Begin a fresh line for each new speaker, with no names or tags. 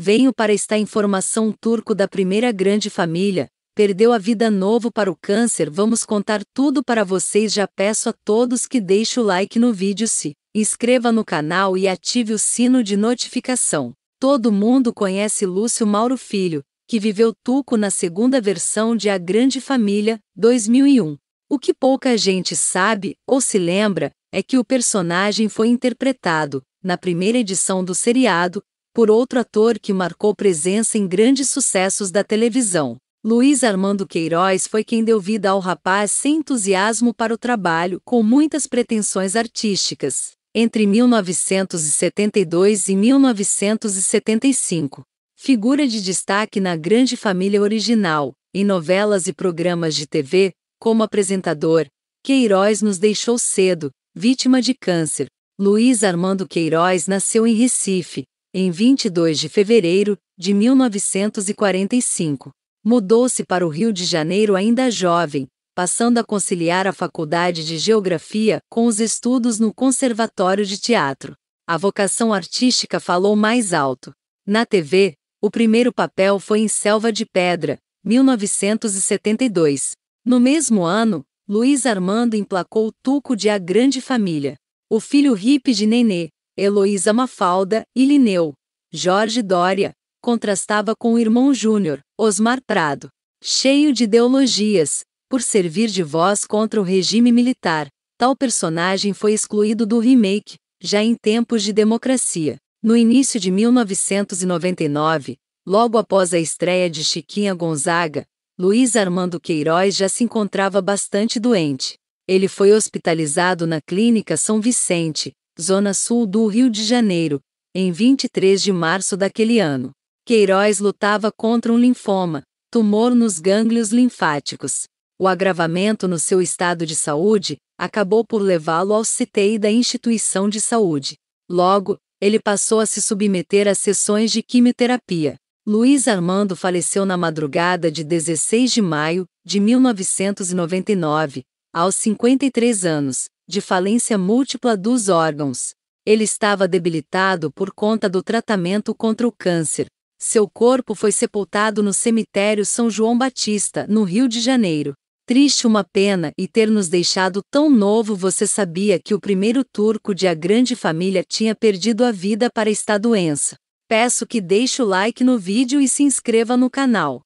veio para esta informação turco da primeira grande família, perdeu a vida novo para o câncer. Vamos contar tudo para vocês. Já peço a todos que deixe o like no vídeo, se inscreva no canal e ative o sino de notificação. Todo mundo conhece Lúcio Mauro Filho, que viveu Tuco na segunda versão de A Grande Família, 2001. O que pouca gente sabe ou se lembra é que o personagem foi interpretado, na primeira edição do seriado, por outro ator que marcou presença em grandes sucessos da televisão. Luiz Armando Queiroz foi quem deu vida ao rapaz sem entusiasmo para o trabalho, com muitas pretensões artísticas. Entre 1972 e 1975, figura de destaque na grande família original, em novelas e programas de TV, como apresentador, Queiroz nos deixou cedo, vítima de câncer. Luiz Armando Queiroz nasceu em Recife, em 22 de fevereiro de 1945, mudou-se para o Rio de Janeiro ainda jovem, passando a conciliar a faculdade de Geografia com os estudos no Conservatório de Teatro. A vocação artística falou mais alto. Na TV, o primeiro papel foi em Selva de Pedra, 1972. No mesmo ano, Luiz Armando emplacou Tuco de A Grande Família. O filho hippie de Nenê, Heloísa Mafalda e Lineu. Jorge Dória contrastava com o irmão Júnior, Osmar Prado, cheio de ideologias, por servir de voz contra o regime militar. Tal personagem foi excluído do remake, já em tempos de democracia. No início de 1999, logo após a estreia de Chiquinha Gonzaga, Luiz Armando Queiroz já se encontrava bastante doente. Ele foi hospitalizado na Clínica São Vicente, zona sul do Rio de Janeiro, em 23 de março daquele ano. Queiroz lutava contra um linfoma, tumor nos gânglios linfáticos. O agravamento no seu estado de saúde acabou por levá-lo ao CTI da instituição de saúde. Logo, ele passou a se submeter a sessões de quimioterapia. Luiz Armando faleceu na madrugada de 16 de maio de 1999, aos 53 anos, de falência múltipla dos órgãos. Ele estava debilitado por conta do tratamento contra o câncer. Seu corpo foi sepultado no cemitério São João Batista, no Rio de Janeiro. Triste uma pena e ter nos deixado tão novo, você sabia que o primeiro turco de A Grande Família tinha perdido a vida para esta doença. Peço que deixe o like no vídeo e se inscreva no canal.